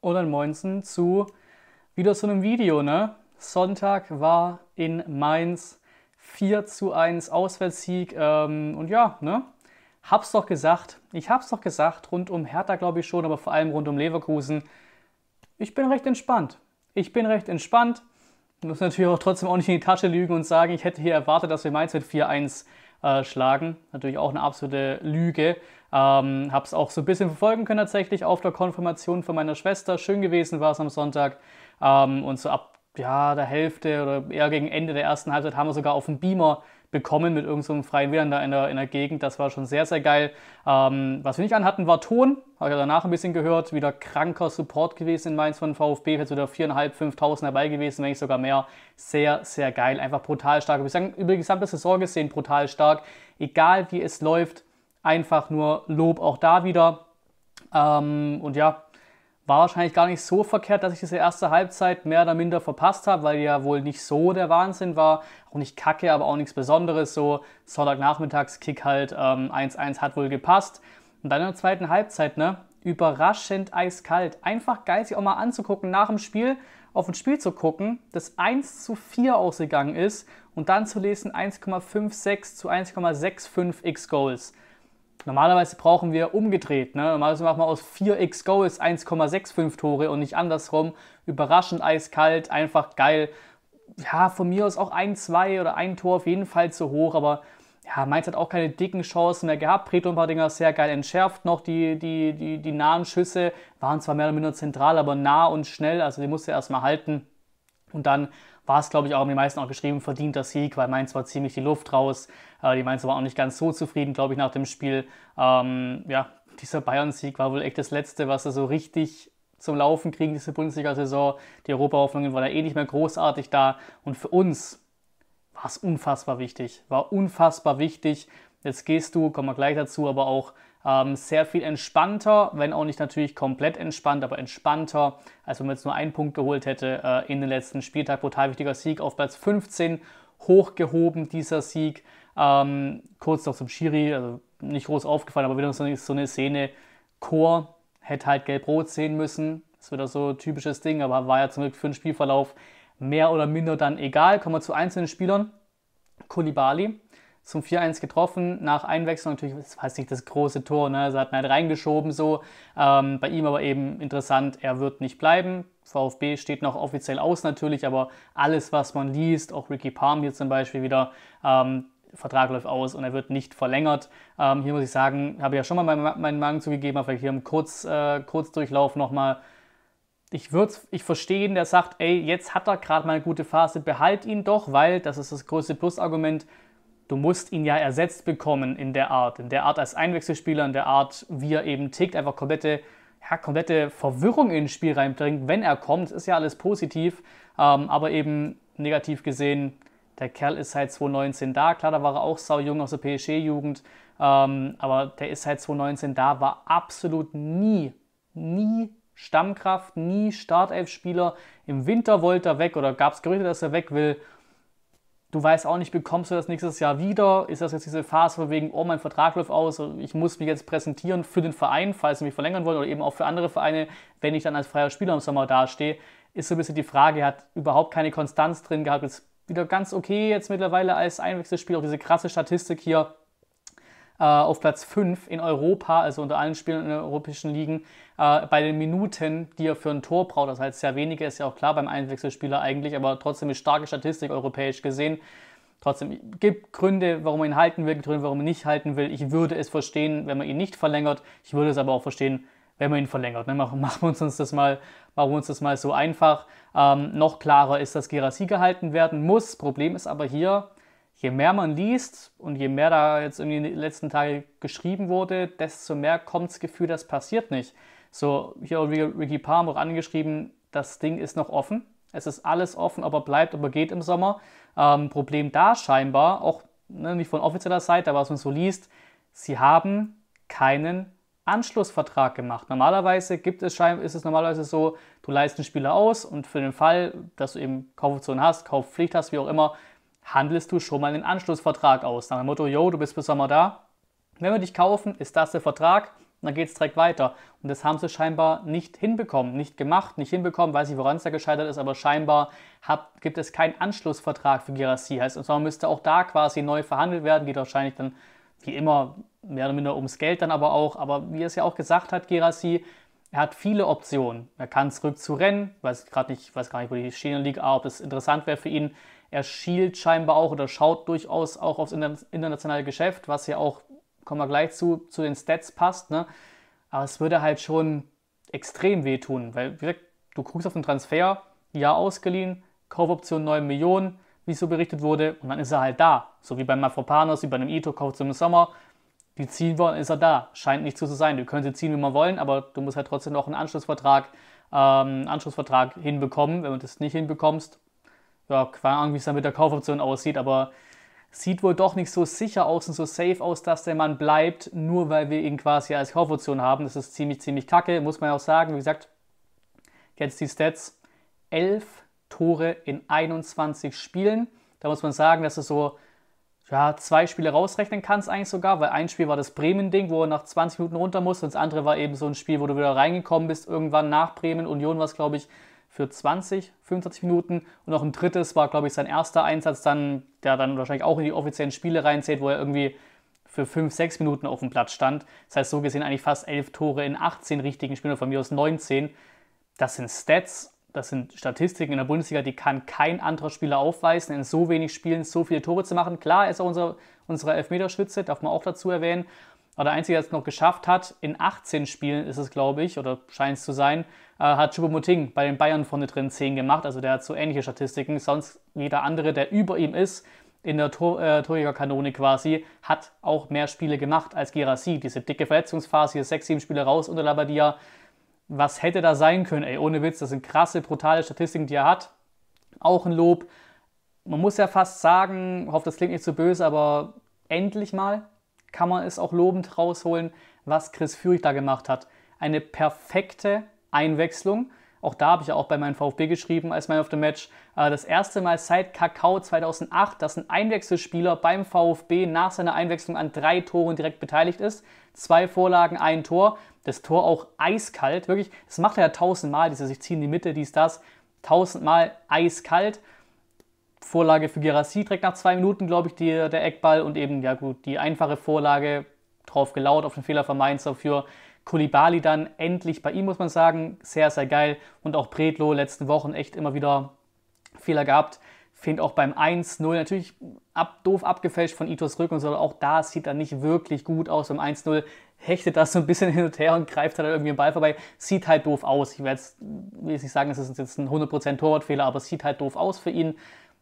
Und dann Moinsen zu wieder zu einem Video, ne? Sonntag war in Mainz 4 zu 1 Auswärtssieg ähm, und ja, ne? Hab's doch gesagt, ich hab's doch gesagt, rund um Hertha glaube ich schon, aber vor allem rund um Leverkusen. Ich bin recht entspannt. Ich bin recht entspannt. muss natürlich auch trotzdem auch nicht in die Tasche lügen und sagen, ich hätte hier erwartet, dass wir Mainz mit 4-1 äh, schlagen. Natürlich auch eine absolute Lüge. Ähm, habe es auch so ein bisschen verfolgen können tatsächlich auf der Konfirmation von meiner Schwester. Schön gewesen war es am Sonntag. Ähm, und so ab ja, der Hälfte oder eher gegen Ende der ersten Halbzeit haben wir sogar auf dem Beamer bekommen mit irgendeinem so freien WLAN da in der, in der Gegend. Das war schon sehr, sehr geil. Ähm, was wir nicht anhatten, war Ton. Habe ich ja danach ein bisschen gehört. Wieder kranker Support gewesen in Mainz von VfB. Jetzt wieder 4.500, 5.000 dabei gewesen, wenn nicht sogar mehr. Sehr, sehr geil. Einfach brutal stark. Wir sagen über die gesamte Saison gesehen brutal stark. Egal wie es läuft, Einfach nur Lob auch da wieder. Ähm, und ja, war wahrscheinlich gar nicht so verkehrt, dass ich diese erste Halbzeit mehr oder minder verpasst habe, weil die ja wohl nicht so der Wahnsinn war. Auch nicht kacke, aber auch nichts Besonderes. So Sonntagnachmittagskick halt 1-1 ähm, hat wohl gepasst. Und dann in der zweiten Halbzeit, ne? Überraschend eiskalt. Einfach geil, sich auch mal anzugucken, nach dem Spiel auf ein Spiel zu gucken, das 1 zu 4 ausgegangen ist und dann zu lesen 1,56 zu 1,65 x Goals. Normalerweise brauchen wir umgedreht. Ne? Normalerweise machen wir aus 4x Goals 1,65 Tore und nicht andersrum. Überraschend eiskalt, einfach geil. Ja, von mir aus auch ein, zwei oder ein Tor auf jeden Fall zu hoch, aber ja, Mainz hat auch keine dicken Chancen mehr gehabt. Preto und Bardinger sehr geil entschärft noch. Die, die, die, die nahen Schüsse waren zwar mehr oder minder zentral, aber nah und schnell. Also die musste er erstmal halten. Und dann war es, glaube ich, auch haben die meisten auch geschrieben, verdienter Sieg, weil Mainz war ziemlich die Luft raus. Äh, die Mainz war auch nicht ganz so zufrieden, glaube ich, nach dem Spiel. Ähm, ja, dieser Bayern-Sieg war wohl echt das Letzte, was er so richtig zum Laufen kriegen, diese Bundesliga-Saison. Die Europa-Hoffnungen waren ja eh nicht mehr großartig da. Und für uns war es unfassbar wichtig. War unfassbar wichtig. Jetzt gehst du, kommen wir gleich dazu, aber auch ähm, sehr viel entspannter, wenn auch nicht natürlich komplett entspannt, aber entspannter, als wenn man jetzt nur einen Punkt geholt hätte äh, in den letzten Spieltag. Brutal wichtiger Sieg auf Platz 15, hochgehoben dieser Sieg. Ähm, kurz noch zum Schiri, also nicht groß aufgefallen, aber wieder so eine, so eine Szene. Chor hätte halt gelb-rot sehen müssen. Das ist so ein typisches Ding, aber war ja zum Glück für den Spielverlauf mehr oder minder dann egal. Kommen wir zu einzelnen Spielern. Kulibali zum 4-1 getroffen. Nach Einwechslung natürlich, das heißt nicht das große Tor, ne? Also hat ihn halt reingeschoben so. Ähm, bei ihm aber eben interessant, er wird nicht bleiben. VfB steht noch offiziell aus natürlich, aber alles, was man liest, auch Ricky Palm hier zum Beispiel wieder, ähm, Vertrag läuft aus und er wird nicht verlängert. Ähm, hier muss ich sagen, habe ich ja schon mal meinen, meinen Magen zugegeben, aber hier im Kurz, äh, Kurzdurchlauf nochmal. Ich würde ich verstehen, der sagt, ey, jetzt hat er gerade mal eine gute Phase, behalt ihn doch, weil, das ist das größte Plusargument, du musst ihn ja ersetzt bekommen in der Art, in der Art als Einwechselspieler, in der Art, wie er eben tickt, einfach komplette, ja, komplette Verwirrung ins Spiel reinbringt, wenn er kommt, ist ja alles positiv, ähm, aber eben negativ gesehen, der Kerl ist seit 2019 da, klar, da war er auch sau jung aus der PSG-Jugend, ähm, aber der ist seit 2019 da, war absolut nie, nie Stammkraft, nie Startelf-Spieler. Im Winter wollte er weg oder gab es Gerüchte, dass er weg will du weißt auch nicht, bekommst du das nächstes Jahr wieder? Ist das jetzt diese Phase von wegen, oh, mein Vertrag läuft aus, ich muss mich jetzt präsentieren für den Verein, falls sie mich verlängern wollen, oder eben auch für andere Vereine, wenn ich dann als freier Spieler im Sommer dastehe, ist so ein bisschen die Frage, hat überhaupt keine Konstanz drin gehabt, ist wieder ganz okay jetzt mittlerweile als Einwechselspieler, auch diese krasse Statistik hier, äh, auf Platz 5 in Europa, also unter allen Spielern in den europäischen Ligen, äh, bei den Minuten, die er für ein Tor braucht. Das heißt, sehr wenige ist ja auch klar beim Einwechselspieler eigentlich, aber trotzdem ist starke Statistik europäisch gesehen. Trotzdem gibt Gründe, warum man ihn halten will, Gründe, warum man ihn nicht halten will. Ich würde es verstehen, wenn man ihn nicht verlängert. Ich würde es aber auch verstehen, wenn man ihn verlängert. Ne? Machen, machen, wir uns das mal, machen wir uns das mal so einfach. Ähm, noch klarer ist, dass Gerassi gehalten werden muss. Problem ist aber hier, je mehr man liest und je mehr da jetzt in den letzten Tagen geschrieben wurde, desto mehr kommt das Gefühl, das passiert nicht. So, hier hat Ricky Palm auch angeschrieben, das Ding ist noch offen. Es ist alles offen, aber bleibt, aber geht im Sommer. Ähm, Problem da scheinbar, auch ne, nicht von offizieller Seite, aber was man so liest, sie haben keinen Anschlussvertrag gemacht. Normalerweise gibt es scheinbar, ist es normalerweise so, du leistest einen Spieler aus und für den Fall, dass du eben Kaufoptionen hast, Kaufpflicht hast, wie auch immer, handelst du schon mal einen Anschlussvertrag aus. Nach dem Motto, yo, du bist bis Sommer da. Wenn wir dich kaufen, ist das der Vertrag und dann geht es direkt weiter. Und das haben sie scheinbar nicht hinbekommen, nicht gemacht, nicht hinbekommen, weiß nicht, woran es da gescheitert ist, aber scheinbar hat, gibt es keinen Anschlussvertrag für Gerassi. Heißt, und zwar müsste auch da quasi neu verhandelt werden, geht wahrscheinlich dann wie immer mehr oder minder ums Geld dann aber auch. Aber wie es ja auch gesagt hat, Gerassi, er hat viele Optionen. Er kann zurück zu Rennen, weiß gerade nicht, weiß gar nicht, wo die Schiene liegt, ob das interessant wäre für ihn. Er schielt scheinbar auch oder schaut durchaus auch aufs internationale Geschäft, was ja auch, kommen wir gleich zu, zu den Stats passt. Ne? Aber es würde halt schon extrem wehtun, weil, wie gesagt, du guckst auf den Transfer, ja ausgeliehen, Kaufoption 9 Millionen, wie so berichtet wurde, und dann ist er halt da. So wie beim Mafropanos, wie bei einem Ito, kauft im Sommer, die ziehen wollen, ist er da. Scheint nicht so zu sein. Du könntest ziehen, wie man wollen, aber du musst halt trotzdem noch einen Anschlussvertrag, ähm, Anschlussvertrag hinbekommen. Wenn du das nicht hinbekommst, ja, keine Ahnung, wie es dann mit der Kaufoption aussieht, aber sieht wohl doch nicht so sicher aus und so safe aus, dass der Mann bleibt, nur weil wir ihn quasi als Kaufoption haben. Das ist ziemlich, ziemlich kacke, muss man ja auch sagen. Wie gesagt, jetzt die Stats. 11 Tore in 21 Spielen. Da muss man sagen, dass es so ja, zwei Spiele rausrechnen kannst eigentlich sogar, weil ein Spiel war das Bremen-Ding, wo er nach 20 Minuten runter muss, und das andere war eben so ein Spiel, wo du wieder reingekommen bist, irgendwann nach Bremen, Union war es, glaube ich, für 20, 25 Minuten. Und auch ein drittes war, glaube ich, sein erster Einsatz dann, der dann wahrscheinlich auch in die offiziellen Spiele reinzählt, wo er irgendwie für 5, 6 Minuten auf dem Platz stand. Das heißt, so gesehen eigentlich fast 11 Tore in 18 richtigen Spielen, von mir aus 19. Das sind Stats, das sind Statistiken in der Bundesliga, die kann kein anderer Spieler aufweisen, in so wenig Spielen so viele Tore zu machen. Klar, er ist auch unser, unsere Elfmeterschütze, darf man auch dazu erwähnen war der Einzige, der es noch geschafft hat. In 18 Spielen ist es, glaube ich, oder scheint es zu sein, äh, hat Choupo-Moting bei den Bayern vorne drin 10 gemacht. Also der hat so ähnliche Statistiken. Sonst jeder andere, der über ihm ist, in der Tor äh, Torjägerkanone quasi, hat auch mehr Spiele gemacht als Gerassi. Diese dicke Verletzungsphase, hier 6, 7 Spiele raus unter Labadia. Was hätte da sein können? Ey, ohne Witz, das sind krasse, brutale Statistiken, die er hat. Auch ein Lob. Man muss ja fast sagen, hoffe, das klingt nicht zu so böse, aber endlich mal kann man es auch lobend rausholen, was Chris Führig da gemacht hat. Eine perfekte Einwechslung. Auch da habe ich ja auch bei meinem VfB geschrieben als Man of the Match. Äh, das erste Mal seit Kakao 2008, dass ein Einwechselspieler beim VfB nach seiner Einwechslung an drei Toren direkt beteiligt ist. Zwei Vorlagen, ein Tor. Das Tor auch eiskalt. Wirklich, das macht er ja tausendmal, diese sich ziehen in die Mitte, dies, das. Tausendmal eiskalt. Vorlage für Gerassi direkt nach zwei Minuten, glaube ich, die, der Eckball und eben, ja gut, die einfache Vorlage drauf gelaut auf den Fehler von Mainzer für Kulibali dann endlich bei ihm, muss man sagen. Sehr, sehr geil. Und auch Predlo letzten Wochen echt immer wieder Fehler gehabt. Fehlt auch beim 1-0 natürlich ab, doof abgefälscht von Itos Rücken und so, auch da sieht er nicht wirklich gut aus. Beim 1-0 hechtet das so ein bisschen hin und her und greift halt irgendwie den Ball vorbei. Sieht halt doof aus. Ich werde jetzt, nicht sagen, es ist jetzt ein 100% Torwartfehler, aber sieht halt doof aus für ihn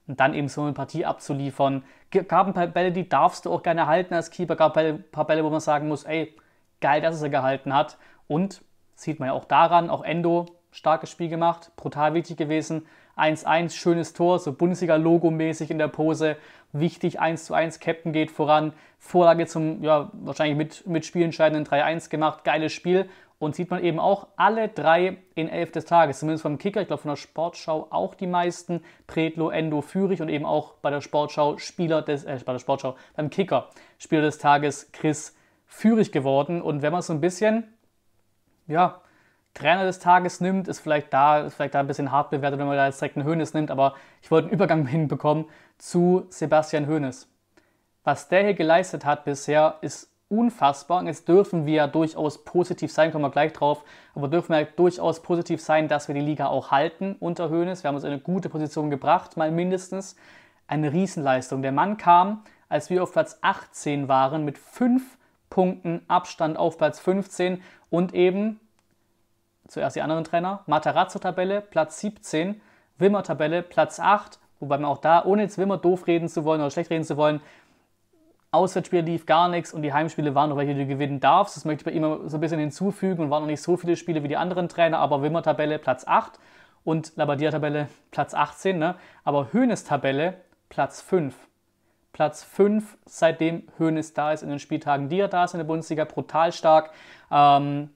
und dann eben so eine Partie abzuliefern. Gab ein paar Bälle, die darfst du auch gerne halten als Keeper, gab ein paar Bälle, wo man sagen muss, ey, geil, dass es er gehalten hat. Und sieht man ja auch daran, auch Endo, starkes Spiel gemacht, brutal wichtig gewesen. 1-1, schönes Tor, so Bundesliga-Logo-mäßig in der Pose. Wichtig, 1-1, Captain geht voran. Vorlage zum, ja, wahrscheinlich mit, mit spielentscheidenden 3-1 gemacht. Geiles Spiel. Und sieht man eben auch alle drei in elf des Tages, zumindest vom Kicker, ich glaube von der Sportschau auch die meisten, Predlo, Endo, Führig und eben auch bei der Sportschau Spieler des, äh, bei der Sportschau, beim Kicker Spieler des Tages Chris Führig geworden. Und wenn man so ein bisschen, ja, Trainer des Tages nimmt, ist vielleicht da, ist vielleicht da ein bisschen hart bewertet, wenn man da jetzt direkt einen Hoeneß nimmt, aber ich wollte einen Übergang hinbekommen zu Sebastian Hoeneß. Was der hier geleistet hat bisher, ist unfassbar. Und jetzt dürfen wir ja durchaus positiv sein, kommen wir gleich drauf, aber dürfen wir halt durchaus positiv sein, dass wir die Liga auch halten unter Höhnes. Wir haben uns in eine gute Position gebracht, mal mindestens. Eine Riesenleistung. Der Mann kam, als wir auf Platz 18 waren, mit 5 Punkten Abstand auf Platz 15 und eben zuerst die anderen Trainer, Matarazzo-Tabelle, Platz 17, Wimmer-Tabelle, Platz 8, wobei man auch da, ohne jetzt Wimmer doof reden zu wollen oder schlecht reden zu wollen, Auswärtsspiele lief gar nichts und die Heimspiele waren noch welche, die du gewinnen darfst. Das möchte ich bei ihm so ein bisschen hinzufügen und waren noch nicht so viele Spiele wie die anderen Trainer, aber Wimmer Tabelle Platz 8 und Labadia Tabelle Platz 18, ne? aber Hönes Tabelle Platz 5. Platz 5, seitdem Hönes da ist in den Spieltagen, die er da ist in der Bundesliga, brutal stark. Ähm,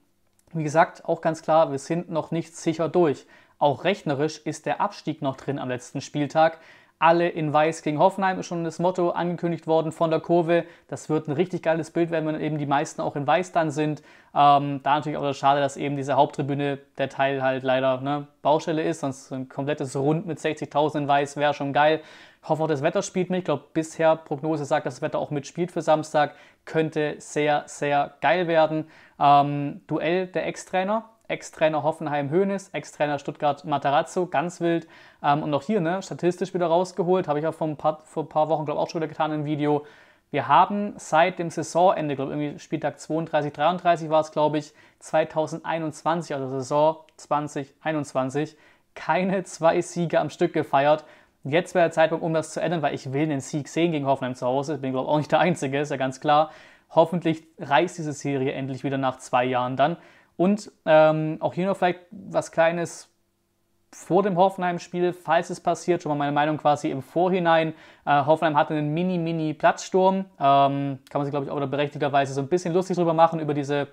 wie gesagt, auch ganz klar, wir sind noch nicht sicher durch. Auch rechnerisch ist der Abstieg noch drin am letzten Spieltag alle in weiß gegen Hoffenheim ist schon das Motto angekündigt worden von der Kurve. Das wird ein richtig geiles Bild, wenn man eben die meisten auch in weiß dann sind. Ähm, da natürlich auch das schade, dass eben diese Haupttribüne der Teil halt leider ne, Baustelle ist, sonst ein komplettes Rund mit 60.000 in weiß wäre schon geil. Ich hoffe auch, das Wetter spielt mit. Ich glaube, bisher Prognose sagt, dass das Wetter auch mitspielt für Samstag. Könnte sehr, sehr geil werden. Ähm, Duell der Ex-Trainer Ex-Trainer Hoffenheim Hoeneß, Ex-Trainer Stuttgart Matarazzo, ganz wild. Ähm, und auch hier, ne, statistisch wieder rausgeholt, habe ich auch vor ein paar, vor ein paar Wochen, glaube ich, auch schon wieder getan ein Video. Wir haben seit dem Saisonende, glaube ich, irgendwie Spieltag 32, 33 war es, glaube ich, 2021, also Saison 2021, keine zwei Siege am Stück gefeiert. Jetzt wäre der Zeitpunkt, um das zu ändern, weil ich will einen Sieg sehen gegen Hoffenheim zu Hause. Ich bin, glaube ich, auch nicht der Einzige, ist ja ganz klar. Hoffentlich reißt diese Serie endlich wieder nach zwei Jahren dann. Und ähm, auch hier noch vielleicht was Kleines vor dem Hoffenheim-Spiel, falls es passiert, schon mal meine Meinung quasi im Vorhinein. Äh, Hoffenheim hatte einen Mini-Mini-Platzsturm. Ähm, kann man sich, glaube ich, auch da berechtigterweise so ein bisschen lustig drüber machen, über diese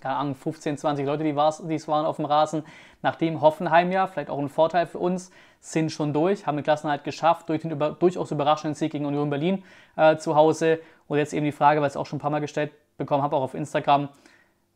keine Ahnung, 15, 20 Leute, die es waren auf dem Rasen. Nachdem Hoffenheim ja, vielleicht auch ein Vorteil für uns, sind schon durch, haben die Klassen halt geschafft durch den über, durchaus überraschenden Sieg gegen Union Berlin äh, zu Hause. Und jetzt eben die Frage, weil ich es auch schon ein paar Mal gestellt bekommen habe, auch auf Instagram,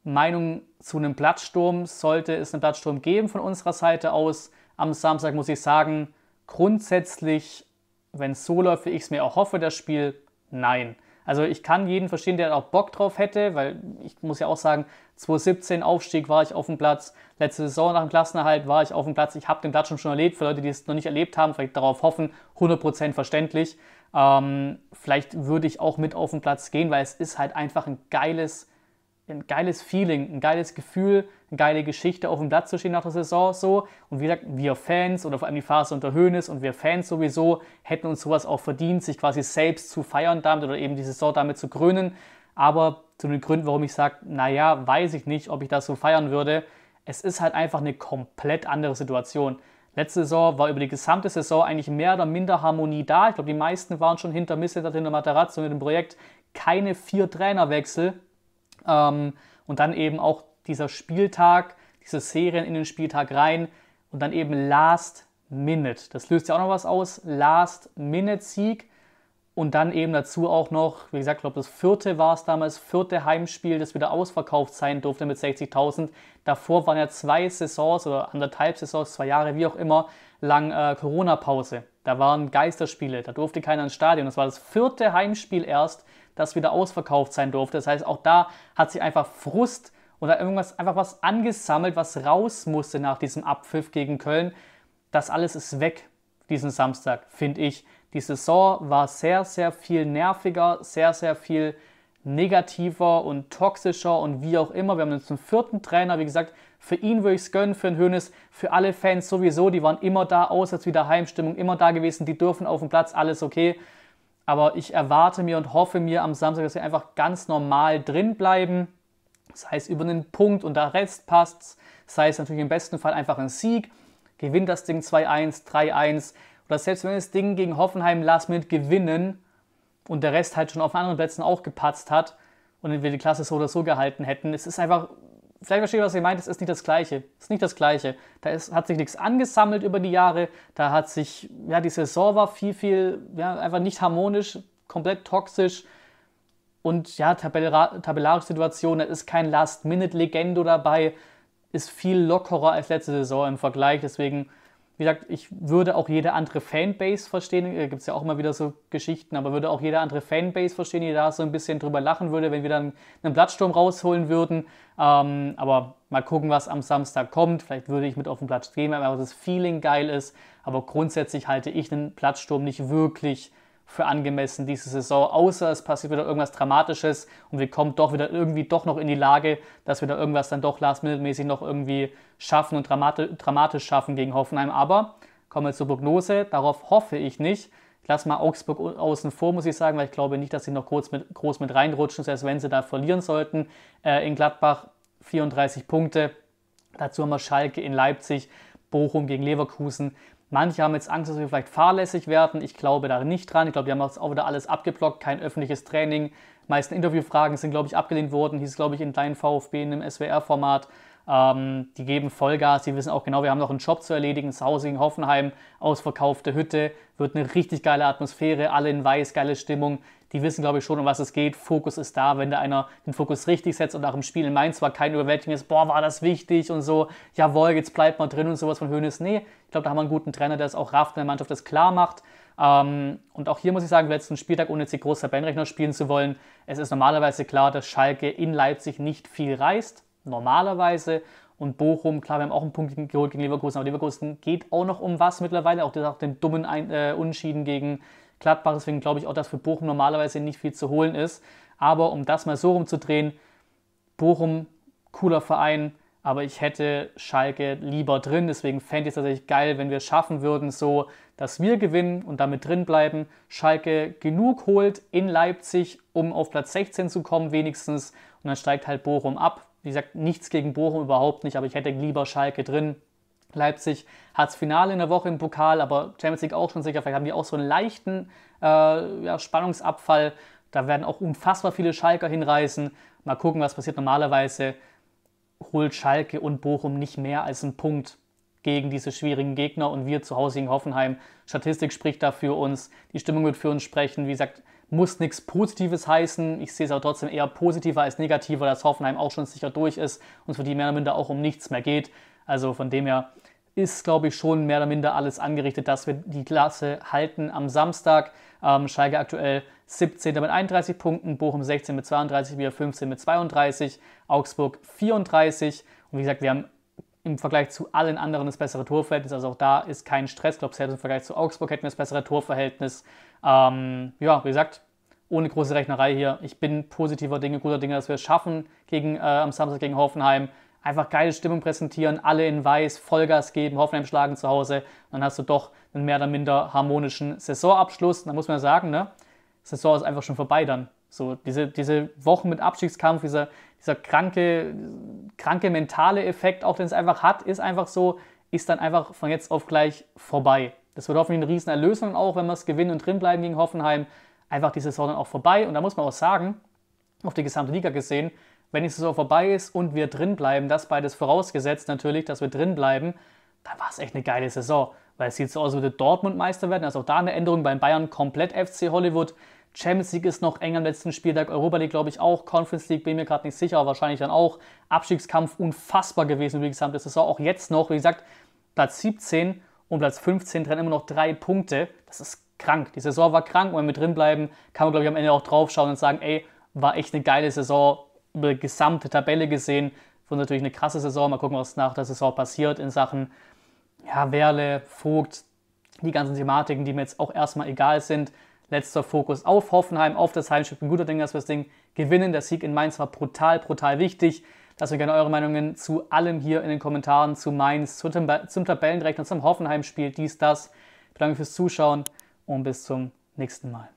Meinung zu einem Plattsturm, sollte es einen Plattsturm geben von unserer Seite aus. Am Samstag muss ich sagen, grundsätzlich, wenn es so läuft, wie ich es mir auch hoffe, das Spiel, nein. Also ich kann jeden verstehen, der auch Bock drauf hätte, weil ich muss ja auch sagen, 2017 Aufstieg war ich auf dem Platz, letzte Saison nach dem Klassenerhalt war ich auf dem Platz, ich habe den Platz schon, schon erlebt, für Leute, die es noch nicht erlebt haben, vielleicht darauf hoffen, 100% verständlich. Ähm, vielleicht würde ich auch mit auf den Platz gehen, weil es ist halt einfach ein geiles, ein geiles Feeling, ein geiles Gefühl, eine geile Geschichte auf dem Platz zu stehen nach der Saison so. Und wie gesagt, wir Fans oder vor allem die Phase unter Höhnes und wir Fans sowieso hätten uns sowas auch verdient, sich quasi selbst zu feiern damit oder eben die Saison damit zu krönen. Aber zu den Gründen, warum ich sage, naja, weiß ich nicht, ob ich das so feiern würde. Es ist halt einfach eine komplett andere Situation. Letzte Saison war über die gesamte Saison eigentlich mehr oder minder Harmonie da. Ich glaube, die meisten waren schon hinter Mist, hinter Materazzo mit dem Projekt. Keine vier Trainerwechsel ähm, und dann eben auch dieser Spieltag, diese Serien in den Spieltag rein und dann eben Last Minute. Das löst ja auch noch was aus. Last Minute Sieg und dann eben dazu auch noch, wie gesagt, ich glaube, das vierte war es damals, vierte Heimspiel, das wieder ausverkauft sein durfte mit 60.000. Davor waren ja zwei Saisons oder anderthalb Saisons, zwei Jahre, wie auch immer, lang äh, Corona-Pause. Da waren Geisterspiele, da durfte keiner ins Stadion. Das war das vierte Heimspiel erst, das wieder ausverkauft sein durfte. Das heißt, auch da hat sich einfach Frust oder irgendwas, einfach was angesammelt, was raus musste nach diesem Abpfiff gegen Köln. Das alles ist weg diesen Samstag, finde ich. Die Saison war sehr, sehr viel nerviger, sehr, sehr viel negativer und toxischer und wie auch immer. Wir haben jetzt einen vierten Trainer, wie gesagt, für ihn würde ich es gönnen, für den Hönes, für alle Fans sowieso. Die waren immer da, außer wieder Heimstimmung, immer da gewesen. Die dürfen auf dem Platz, alles okay. Aber ich erwarte mir und hoffe mir am Samstag, dass wir einfach ganz normal drin bleiben. Das heißt, über einen Punkt und der Rest passt. Das heißt natürlich im besten Fall einfach ein Sieg. Gewinnt das Ding 2-1, 3-1. Oder selbst wenn das Ding gegen Hoffenheim last minute gewinnen und der Rest halt schon auf anderen Plätzen auch gepatzt hat und wir die Klasse so oder so gehalten hätten. Es ist einfach vielleicht verstehe ich, was ihr meint, es ist nicht das Gleiche. Es ist nicht das Gleiche. Da ist, hat sich nichts angesammelt über die Jahre. Da hat sich, ja, die Saison war viel, viel, ja, einfach nicht harmonisch, komplett toxisch. Und ja, tabellarische Situation, da ist kein Last-Minute-Legendo dabei, ist viel lockerer als letzte Saison im Vergleich. Deswegen wie gesagt, ich würde auch jede andere Fanbase verstehen, da äh, gibt es ja auch immer wieder so Geschichten, aber würde auch jede andere Fanbase verstehen, die da so ein bisschen drüber lachen würde, wenn wir dann einen Blattsturm rausholen würden. Ähm, aber mal gucken, was am Samstag kommt. Vielleicht würde ich mit auf den Platz gehen, weil das Feeling geil ist. Aber grundsätzlich halte ich einen Blattsturm nicht wirklich für angemessen diese Saison, außer es passiert wieder irgendwas Dramatisches und wir kommen doch wieder irgendwie doch noch in die Lage, dass wir da irgendwas dann doch last-minute-mäßig noch irgendwie schaffen und dramatisch schaffen gegen Hoffenheim. Aber kommen wir zur Prognose, darauf hoffe ich nicht. Ich lasse mal Augsburg außen vor, muss ich sagen, weil ich glaube nicht, dass sie noch groß mit, groß mit reinrutschen, selbst wenn sie da verlieren sollten. Äh, in Gladbach 34 Punkte, dazu haben wir Schalke in Leipzig, Bochum gegen Leverkusen. Manche haben jetzt Angst, dass wir vielleicht fahrlässig werden. Ich glaube da nicht dran. Ich glaube, die haben jetzt auch wieder alles abgeblockt, kein öffentliches Training. Die meisten Interviewfragen sind, glaube ich, abgelehnt worden. Hieß, glaube ich, in kleinen VfB, in einem SWR-Format. Ähm, die geben Vollgas, die wissen auch genau, wir haben noch einen Job zu erledigen. Sausing, Hoffenheim, ausverkaufte Hütte, wird eine richtig geile Atmosphäre, alle in weiß, geile Stimmung die wissen, glaube ich, schon, um was es geht. Fokus ist da, wenn da einer den Fokus richtig setzt und auch im Spiel in Mainz war kein überwältigendes, boah, war das wichtig und so, jawohl, jetzt bleibt man drin und sowas von Hönes. Nee, ich glaube, da haben wir einen guten Trainer, der es auch rafft, wenn der Mannschaft das klar macht. Ähm, und auch hier muss ich sagen, letzten Spieltag, ohne jetzt die große Tabellenrechner spielen zu wollen, es ist normalerweise klar, dass Schalke in Leipzig nicht viel reißt. Normalerweise. Und Bochum, klar, wir haben auch einen Punkt geholt gegen Leverkusen, aber Leverkusen geht auch noch um was mittlerweile, auch, auch den dummen Ein äh, Unschieden gegen Gladbach. Deswegen glaube ich auch, dass für Bochum normalerweise nicht viel zu holen ist. Aber um das mal so rumzudrehen, Bochum, cooler Verein, aber ich hätte Schalke lieber drin. Deswegen fände ich es tatsächlich geil, wenn wir es schaffen würden, so dass wir gewinnen und damit drin bleiben. Schalke genug holt in Leipzig, um auf Platz 16 zu kommen, wenigstens. Und dann steigt halt Bochum ab. Wie gesagt, nichts gegen Bochum überhaupt nicht, aber ich hätte lieber Schalke drin. Leipzig hat das Finale in der Woche im Pokal, aber Champions League auch schon sicher. Vielleicht haben die auch so einen leichten äh, ja, Spannungsabfall. Da werden auch unfassbar viele Schalker hinreißen. Mal gucken, was passiert. Normalerweise holt Schalke und Bochum nicht mehr als einen Punkt gegen diese schwierigen Gegner und wir zu Hause gegen Hoffenheim. Statistik spricht da für uns, die Stimmung wird für uns sprechen. Wie gesagt, muss nichts Positives heißen. Ich sehe es aber trotzdem eher positiver als negativer, dass Hoffenheim auch schon sicher durch ist und es für die mehr oder minder auch um nichts mehr geht. Also von dem her ist, glaube ich, schon mehr oder minder alles angerichtet, dass wir die Klasse halten am Samstag. Ähm, Schalke aktuell 17. mit 31 Punkten, Bochum 16 mit 32, wir 15 mit 32, Augsburg 34. Und wie gesagt, wir haben im Vergleich zu allen anderen das bessere Torverhältnis. Also auch da ist kein Stress. Ich glaube, selbst im Vergleich zu Augsburg hätten wir das bessere Torverhältnis. Ähm, ja, wie gesagt, ohne große Rechnerei hier. Ich bin positiver Dinge, guter Dinge, dass wir es schaffen gegen, äh, am Samstag gegen Hoffenheim einfach geile Stimmung präsentieren, alle in weiß, Vollgas geben, Hoffenheim schlagen zu Hause. Dann hast du doch einen mehr oder minder harmonischen Saisonabschluss. Da muss man sagen, ne? Saison ist einfach schon vorbei dann. So, diese, diese Wochen mit Abstiegskampf, dieser, dieser kranke, kranke mentale Effekt, auch den es einfach hat, ist einfach so, ist dann einfach von jetzt auf gleich vorbei. Das wird hoffentlich eine riesen Erlösung auch, wenn wir es gewinnen und drin bleiben gegen Hoffenheim. Einfach die Saison dann auch vorbei. Und da muss man auch sagen, auf die gesamte Liga gesehen, wenn die Saison vorbei ist und wir drin bleiben, das beides vorausgesetzt natürlich, dass wir drin bleiben, dann war es echt eine geile Saison. Weil es sieht so aus, als würde Dortmund Meister werden. Also auch da eine Änderung beim Bayern komplett FC Hollywood. Champions League ist noch eng am letzten Spieltag, Europa League glaube ich auch, Conference League bin mir gerade nicht sicher, aber wahrscheinlich dann auch. Abstiegskampf unfassbar gewesen über die gesamte Saison, auch jetzt noch, wie gesagt, Platz 17 und Platz 15 trennen immer noch drei Punkte. Das ist krank. Die Saison war krank und wenn wir drinbleiben, kann man glaube ich am Ende auch draufschauen und sagen, ey, war echt eine geile Saison, über die gesamte Tabelle gesehen wird natürlich eine krasse Saison. Mal gucken, was nach der Saison passiert in Sachen ja, Werle, Vogt, die ganzen Thematiken, die mir jetzt auch erstmal egal sind. Letzter Fokus auf Hoffenheim, auf das Heimspiel. Ein guter Ding, dass wir das Ding gewinnen. Der Sieg in Mainz war brutal, brutal wichtig. Lasst mir gerne eure Meinungen zu allem hier in den Kommentaren, zu Mainz, zum, Tab zum Tabellenrechner, zum Hoffenheim-Spiel, dies, das. Ich bedanke mich fürs Zuschauen und bis zum nächsten Mal.